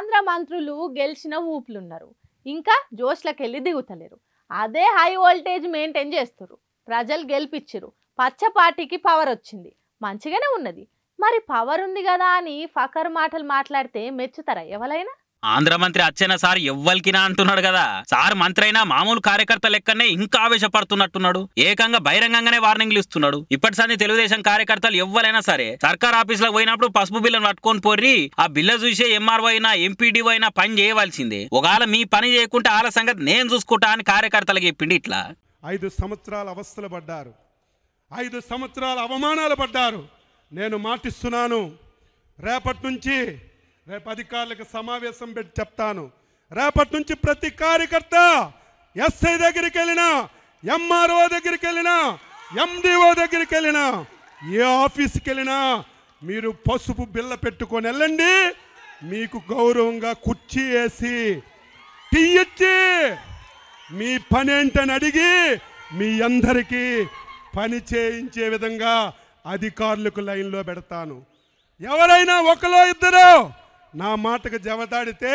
ఆంధ్ర మంత్రులు గెలిచిన ఊపులున్నారు ఇంకా జోష్లకెళ్ళి దిగుతలేరు అదే హై వోల్టేజ్ మెయింటైన్ చేస్తారు ప్రజలు గెలిపించరు పచ్చ పార్టీకి పవర్ వచ్చింది మంచిగానే ఉన్నది మరి పవర్ ఉంది కదా అని ఫకర్ మాటలు మాట్లాడితే మెచ్చుతారా ఎవరైనా ఆంధ్ర మంత్రి అచ్చెన్న సార్ ఎవ్వరికినా అంటున్నాడు కదా సార్ మంత్రి అయినా మామూలు కార్యకర్త లెక్కనే ఇంకా ఆవేశపడుతున్నట్టున్నాడు ఏకంగా బహిరంగంగానే వార్నింగ్లు ఇస్తున్నాడు ఇప్పటి తెలుగుదేశం కార్యకర్తలు ఎవ్వరైనా సరే సర్కార్ ఆఫీస్ లో పోయినప్పుడు పసుపు బిల్లను పట్టుకొని పోర్రి ఆ బిల్ల చూసే ఎంఆర్ఓ అయినా ఎంపీడీఓ అయినా పని చేయవలసిందే ఒకవేళ మీ పని చేయకుంటే ఆల సంగతి నేను చూసుకుంటా అని కార్యకర్తలకు చెప్పిండి ఇట్లా ఐదు సంవత్సరాల అవస్థలు పడ్డారు ఐదు సంవత్సరాల అవమానాలు పడ్డారు నేను మాటిస్తున్నాను రేపటి నుంచి రేపు అధికారులకు సమావేశం పెట్టి చెప్తాను రేపటి నుంచి ప్రతి కార్యకర్త ఎస్ఐ దగ్గరికి వెళ్ళినా ఎంఆర్ఓ దగ్గరికి వెళ్ళినా ఎండిఓ దగ్గరికి వెళ్ళినా ఏ ఆఫీస్కి వెళ్ళినా మీరు పసుపు బిల్ల పెట్టుకొని వెళ్ళండి మీకు గౌరవంగా కుర్చీ వేసి టీ మీ పని ఏంటని అడిగి మీ అందరికీ పని చేయించే విధంగా అధికారులకు లైన్లో పెడతాను ఎవరైనా ఒకలో ఇద్దరు నా మాటకు జవదాడితే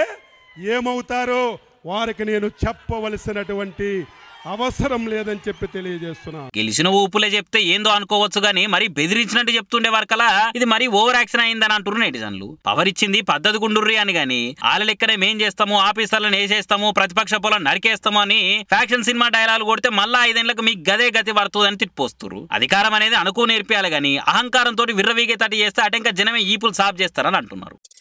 ఏమవుతారో వారికి నేను చెప్పవలసినటువంటి అవసరం లేదని చెప్పి తెలియజేస్తున్నా గెలిచిన ఊపులే చెప్తే ఏందో అనుకోవచ్చు గాని మరి బెదిరించినట్టు చెప్తుండే వారికలా ఇది మరి ఓవర్ యాక్షన్ అయిందని అంటున్నారు నెటిజన్లు పవర్ ఇచ్చింది పద్ధతి గుండుర్రి అని గాని వాళ్ళ లెక్కనే మేం చేస్తాము ఆఫీసర్లను వేసేస్తాము ప్రతిపక్ష పొలం నరికేస్తాము అని ఫ్యాక్షన్ సినిమా డైలాగ్ కొడితే మళ్ళా ఐదేళ్లకు మీకు గదే గతి పడుతుందని తిట్టిపోస్తారు అధికారం అనేది అనుకో నేర్పియాలి గాని అహంకారంతో తటి చేస్తే అటెంక జనమే ఈపులు సాఫ్ చేస్తారని అంటున్నారు